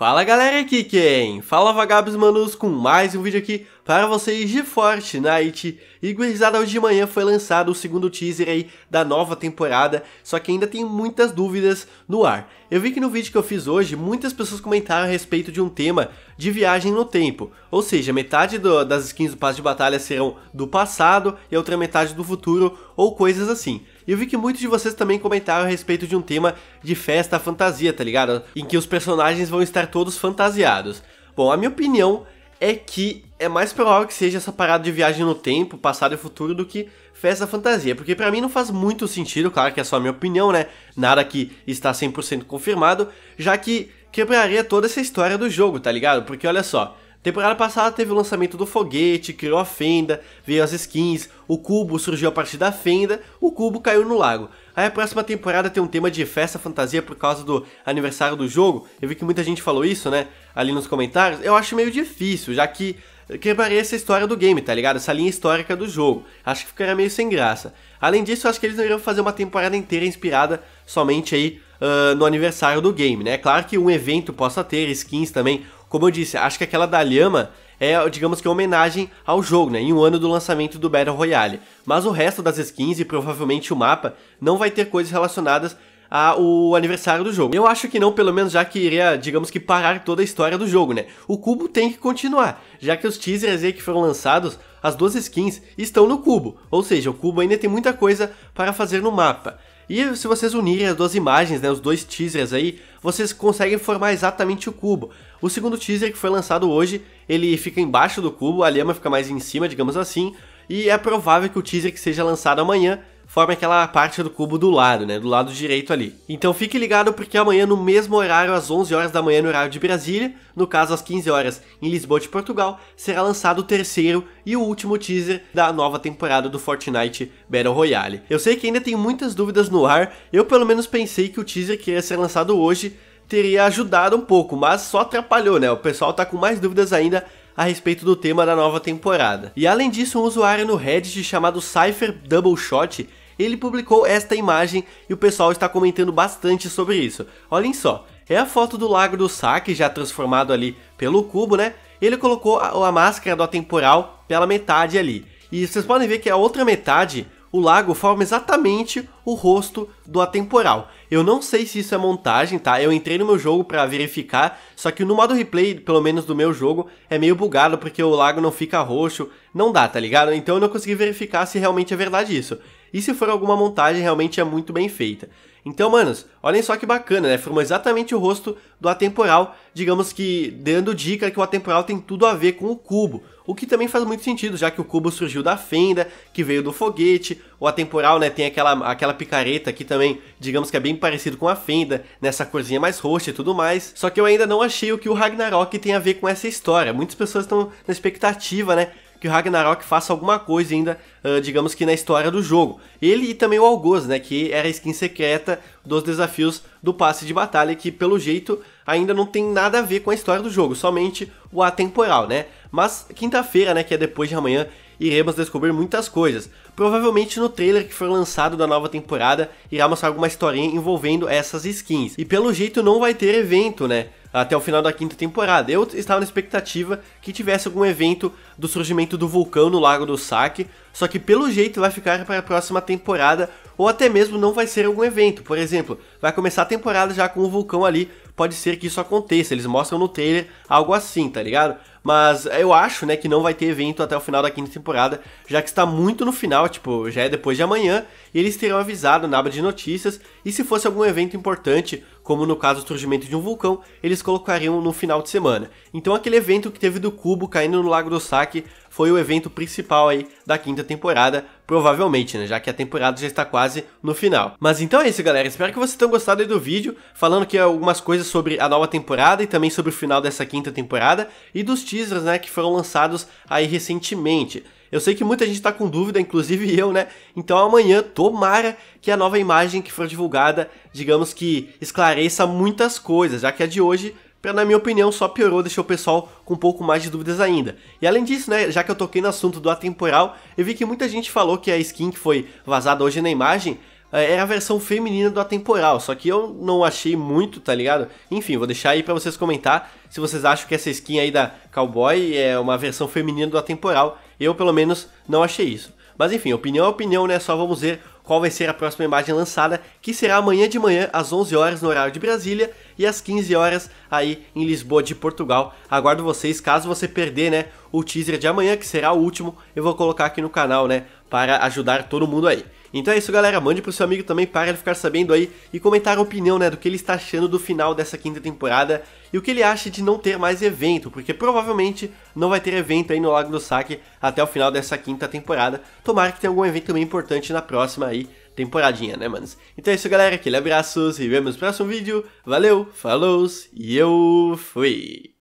Fala galera, aqui quem? Fala vagabos manos com mais um vídeo aqui para vocês de Fortnite. E gurizada, hoje de manhã foi lançado o segundo teaser aí da nova temporada, só que ainda tem muitas dúvidas no ar. Eu vi que no vídeo que eu fiz hoje, muitas pessoas comentaram a respeito de um tema de viagem no tempo, ou seja, metade do, das skins do passe de batalha serão do passado e a outra metade do futuro, ou coisas assim. E eu vi que muitos de vocês também comentaram a respeito de um tema de festa fantasia, tá ligado? Em que os personagens vão estar todos fantasiados. Bom, a minha opinião é que é mais provável que seja essa parada de viagem no tempo, passado e futuro, do que festa fantasia. Porque para mim não faz muito sentido, claro que é só a minha opinião, né? Nada que está 100% confirmado, já que quebraria toda essa história do jogo, tá ligado? Porque olha só, Temporada passada teve o lançamento do foguete, criou a fenda, veio as skins, o cubo surgiu a partir da fenda, o cubo caiu no lago. Aí a próxima temporada tem um tema de festa fantasia por causa do aniversário do jogo. Eu vi que muita gente falou isso, né? Ali nos comentários. Eu acho meio difícil, já que quebraria essa história do game, tá ligado? Essa linha histórica do jogo. Acho que ficaria meio sem graça. Além disso, acho que eles não iriam fazer uma temporada inteira inspirada somente aí uh, no aniversário do game, né? Claro que um evento possa ter, skins também como eu disse, acho que aquela da Lhama é, digamos que, uma homenagem ao jogo, né? Em um ano do lançamento do Battle Royale. Mas o resto das skins e provavelmente o mapa não vai ter coisas relacionadas ao aniversário do jogo. Eu acho que não, pelo menos já que iria, digamos que, parar toda a história do jogo, né? O cubo tem que continuar, já que os teasers aí que foram lançados, as duas skins estão no cubo, ou seja, o cubo ainda tem muita coisa para fazer no mapa. E se vocês unirem as duas imagens, né, os dois teasers aí, vocês conseguem formar exatamente o cubo. O segundo teaser que foi lançado hoje, ele fica embaixo do cubo, a lema fica mais em cima, digamos assim, e é provável que o teaser que seja lançado amanhã forma aquela parte do cubo do lado, né? Do lado direito ali. Então fique ligado porque amanhã no mesmo horário, às 11 horas da manhã no horário de Brasília, no caso às 15 horas em Lisboa de Portugal, será lançado o terceiro e o último teaser da nova temporada do Fortnite Battle Royale. Eu sei que ainda tem muitas dúvidas no ar, eu pelo menos pensei que o teaser que ia ser lançado hoje teria ajudado um pouco, mas só atrapalhou, né? O pessoal tá com mais dúvidas ainda a respeito do tema da nova temporada. E além disso, um usuário no Reddit chamado Cypher Double Shot ele publicou esta imagem e o pessoal está comentando bastante sobre isso. Olhem só, é a foto do Lago do Saque, já transformado ali pelo cubo, né? Ele colocou a, a máscara do atemporal pela metade ali. E vocês podem ver que a outra metade, o lago forma exatamente o rosto do atemporal. Eu não sei se isso é montagem, tá? Eu entrei no meu jogo para verificar, só que no modo replay, pelo menos do meu jogo, é meio bugado porque o lago não fica roxo, não dá, tá ligado? Então eu não consegui verificar se realmente é verdade isso. E se for alguma montagem, realmente é muito bem feita. Então, manos, olhem só que bacana, né? Formou exatamente o rosto do Atemporal, digamos que dando dica que o Atemporal tem tudo a ver com o cubo, o que também faz muito sentido, já que o cubo surgiu da fenda, que veio do foguete, o Atemporal, né, tem aquela, aquela picareta aqui também, digamos que é bem parecido com a fenda, nessa corzinha mais roxa e tudo mais, só que eu ainda não achei o que o Ragnarok tem a ver com essa história, muitas pessoas estão na expectativa, né, que o Ragnarok faça alguma coisa ainda, uh, digamos que na história do jogo. Ele e também o Algoz, né, que era a skin secreta dos desafios do passe de batalha, que pelo jeito ainda não tem nada a ver com a história do jogo, somente o atemporal, né? Mas quinta-feira, né, que é depois de amanhã, iremos descobrir muitas coisas. Provavelmente no trailer que for lançado da nova temporada irá mostrar alguma historinha envolvendo essas skins. E pelo jeito não vai ter evento, né? até o final da quinta temporada. Eu estava na expectativa que tivesse algum evento do surgimento do vulcão no Lago do Saque, só que pelo jeito vai ficar para a próxima temporada, ou até mesmo não vai ser algum evento. Por exemplo, vai começar a temporada já com o vulcão ali, pode ser que isso aconteça, eles mostram no trailer algo assim, tá ligado? Mas eu acho, né, que não vai ter evento até o final da quinta temporada, já que está muito no final, tipo, já é depois de amanhã, e eles terão avisado na aba de notícias, e se fosse algum evento importante, como no caso do surgimento de um vulcão, eles colocariam no final de semana. Então aquele evento que teve do cubo caindo no Lago do Saque foi o evento principal aí da quinta temporada, provavelmente, né, já que a temporada já está quase no final. Mas então é isso, galera, espero que vocês tenham gostado do vídeo, falando aqui algumas coisas sobre a nova temporada e também sobre o final dessa quinta temporada e dos teasers, né, que foram lançados aí recentemente. Eu sei que muita gente está com dúvida, inclusive eu, né? Então amanhã, tomara que a nova imagem que for divulgada, digamos que esclareça muitas coisas, já que a de hoje para na minha opinião só piorou, deixou o pessoal com um pouco mais de dúvidas ainda. E além disso, né, já que eu toquei no assunto do atemporal, eu vi que muita gente falou que a skin que foi vazada hoje na imagem eh, era a versão feminina do atemporal, só que eu não achei muito, tá ligado? Enfim, vou deixar aí para vocês comentar se vocês acham que essa skin aí da Cowboy é uma versão feminina do atemporal eu, pelo menos, não achei isso. Mas enfim, opinião é opinião, né? Só vamos ver qual vai ser a próxima imagem lançada, que será amanhã de manhã, às 11 horas no horário de Brasília e às 15 horas aí em Lisboa de Portugal. Aguardo vocês, caso você perder, né, o teaser de amanhã, que será o último, eu vou colocar aqui no canal, né, para ajudar todo mundo aí. Então é isso, galera. Mande pro seu amigo também para ele ficar sabendo aí e comentar a opinião, né, do que ele está achando do final dessa quinta temporada e o que ele acha de não ter mais evento, porque provavelmente não vai ter evento aí no Lago do Saque até o final dessa quinta temporada. Tomara que tenha algum evento também importante na próxima aí temporadinha, né, manos? Então é isso, galera. Aquele abraço, se vemos no próximo vídeo. Valeu, falou e eu fui!